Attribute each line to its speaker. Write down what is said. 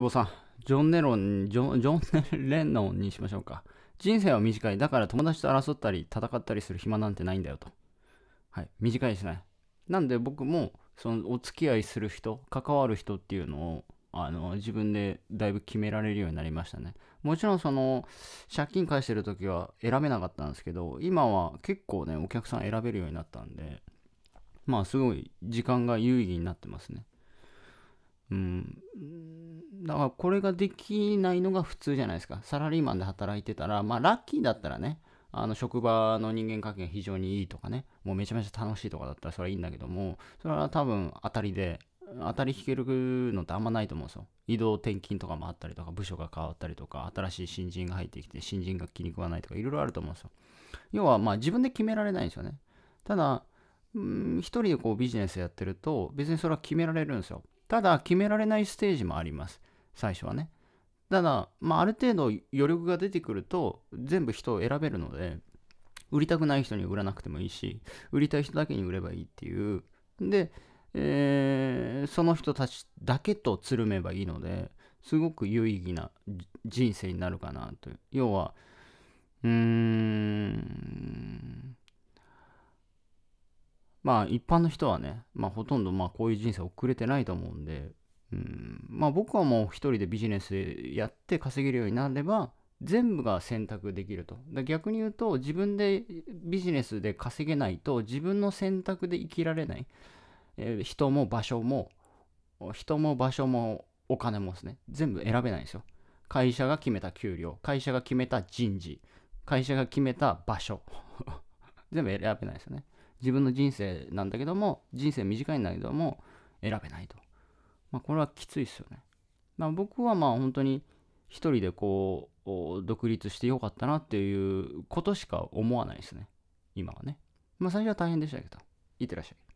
Speaker 1: ボさん、ジョン・ネロン、ジョン、ジョン・レノンにしましょうか。人生は短い。だから友達と争ったり、戦ったりする暇なんてないんだよと。はい。短いですね。なんで僕も、その、お付き合いする人、関わる人っていうのを、あの、自分でだいぶ決められるようになりましたね。もちろん、その、借金返してる時は選べなかったんですけど、今は結構ね、お客さん選べるようになったんで、まあ、すごい時間が有意義になってますね。うん。だからこれができないのが普通じゃないですか。サラリーマンで働いてたら、まあラッキーだったらね、あの職場の人間関係が非常にいいとかね、もうめちゃめちゃ楽しいとかだったらそれはいいんだけども、それは多分当たりで、当たり引けるのってあんまないと思うんですよ。移動転勤とかもあったりとか、部署が変わったりとか、新しい新人が入ってきて、新人が気に食わないとか、いろいろあると思うんですよ。要はまあ自分で決められないんですよね。ただ、うん、一人でこうビジネスやってると、別にそれは決められるんですよ。ただ、決められないステージもあります。最初はね。ただ、まあ、ある程度余力が出てくると全部人を選べるので売りたくない人に売らなくてもいいし売りたい人だけに売ればいいっていうで、えー、その人たちだけとつるめばいいのですごく有意義な人生になるかなと要はうーんまあ一般の人はね、まあ、ほとんどまあこういう人生遅れてないと思うんでうんまあ、僕はもう一人でビジネスやって稼げるようになれば全部が選択できると逆に言うと自分でビジネスで稼げないと自分の選択で生きられない、え人も場所も人も場所もお金もですね全部選べないんですよ会社が決めた給料会社が決めた人事会社が決めた場所 全部選べないですよね自分の人生なんだけども人生短いんだけども選べないとまあ、これはきついですよね。まあ、僕はまあ本当に一人でこう独立してよかったなっていうことしか思わないですね。今はね。まあ最初は大変でしたけど。いってらっしゃい。